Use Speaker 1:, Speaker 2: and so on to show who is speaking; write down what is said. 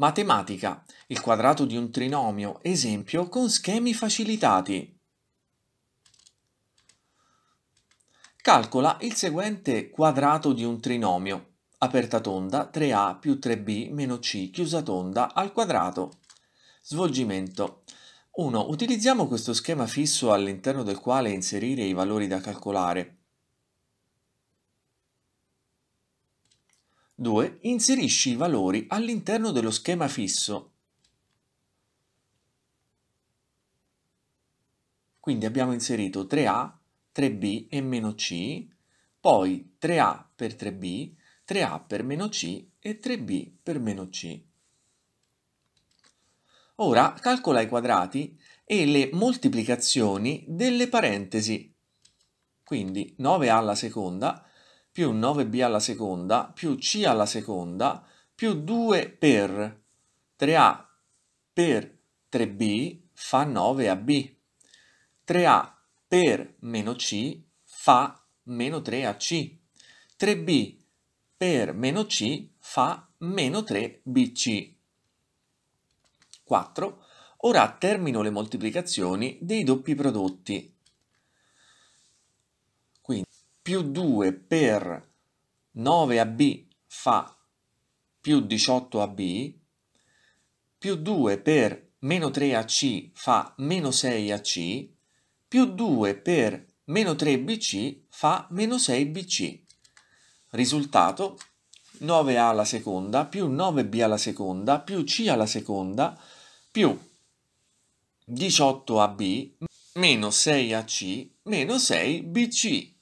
Speaker 1: Matematica. Il quadrato di un trinomio, esempio, con schemi facilitati. Calcola il seguente quadrato di un trinomio. Aperta tonda 3a più 3b meno c chiusa tonda al quadrato. Svolgimento. 1. Utilizziamo questo schema fisso all'interno del quale inserire i valori da calcolare. 2. Inserisci i valori all'interno dello schema fisso. Quindi abbiamo inserito 3A, 3B e meno C, poi 3A per 3B, 3A per meno C e 3B per meno C. Ora calcola i quadrati e le moltiplicazioni delle parentesi. Quindi 9A alla seconda più 9b alla seconda più c alla seconda più 2 per 3a per 3b fa 9ab. 3a per meno c fa meno 3ac. 3b per meno c fa meno 3bc. 4. Ora termino le moltiplicazioni dei doppi prodotti. Quindi più 2 per 9ab fa più 18ab, più 2 per meno 3ac fa meno 6ac, più 2 per meno 3bc fa meno 6bc. Risultato 9a alla seconda più 9b alla seconda più c alla seconda più 18ab meno 6ac meno 6bc.